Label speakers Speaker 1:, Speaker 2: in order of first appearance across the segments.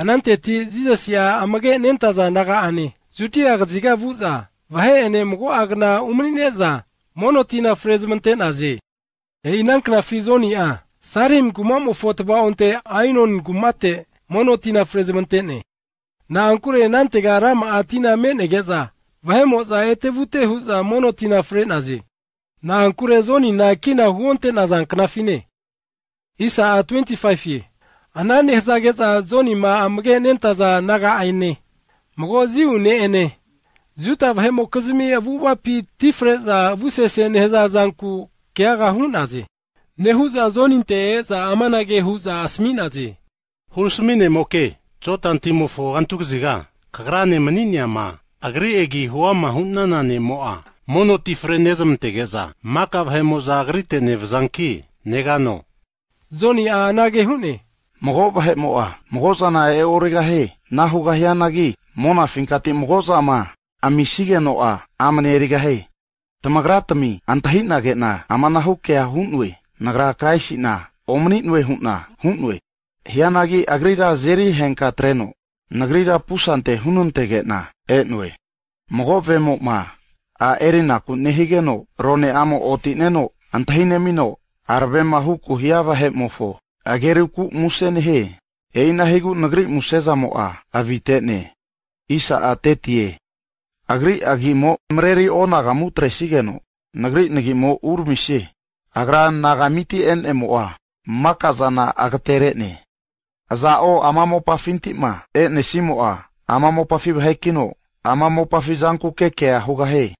Speaker 1: ananteti siya amage za naga ane zuti ziga vuza vahe ene mgo mono tina monotina frezmenten aze e inankna frizoni a sarim gumam ofotba onte ainon gumate mono frezmentene na ankure ga rama atina mene geza. vahe moza e vute huza monotina fren aze na ankure zoni na kina huonte fine. isa a 25 ye ana ne sa ge sa zo ni ma am ge ne ta za na ga ai ne mo go zi u ne ne zu ta ve mo ko zi mi avu wa pi ti fre za vu se se ne za za ku ke ga hu na zi ne hu za zo ni te za ama na ge hu za asmi na zi hu su mi ne mo
Speaker 2: ke cho tan ti mo fo an tu zi ga ka gra ne ma ni ni ma agri e gi hu ma hu na na ne mo a mono ti fre ne zam te ge za ma ka ve mo za agri te ne v za ki ne
Speaker 3: ga no Zoni a nage hune, mogoba he moa, mogoza na e orega he, na huga he anagi, mona finkati mogoza ma, a misige no a, amane erega he. Tamagratami, antahit na get ama na huke a hunwe, na gra kraisi na, omani nwe hun na, hunwe. He anagi agrira zeri henka treno, na grira pusante hununte get na, etnwe. Mogobe mo ma, a erina ku nehige no, rone amo otineno, antahine mino, arbe mahuku hiava he mofo. ageriku muse he einahigu nagri musezamoa avitene isa atetie agri agimo mreri onagamu tresigeno nagri nagimo urmise agra nagamiti en emoa makazana agterene azao amamo pafintima e nesimoa amamo pafibhekino amamo zanku kekea hugahe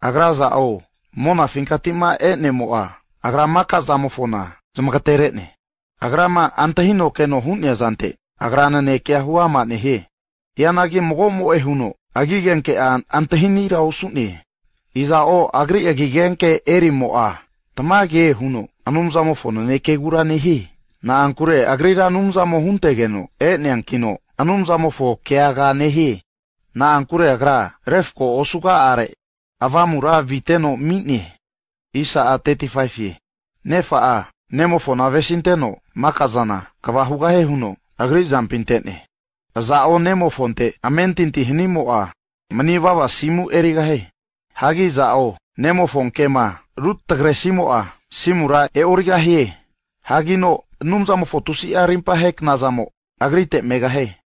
Speaker 3: agra zao mona finkatima e nemoa agra makazamofona zamagatere'ne Agrama antahino ke no hun ya zante. Agrana ne kia hua ma ne he. Iana ki mogo mo e huno. Agi gen ke an antahini rao sune. Iza o agri agi gen ke eri mo a. Tama ge e huno. Anumza mo fono ne ke gura ne he. Na ankure agri ra numza mo hunte geno. E ne ankino. Anumza mo fo ke aga ne he. Na ankure agra. Ref ko osuka are. Avamu ra viteno mitne. Isa a 35 ye. Ne fa a. Nemo fo na vesinteno. makazana kawahugahe huno agri zampintene zao nemo fonte amentinti hinimoa manivawa simu erigahe hagi zao nemo fonkema ruttagre simoa simura eorigahie hagino numzamo fotusi arimpahek nazamo agrite megahe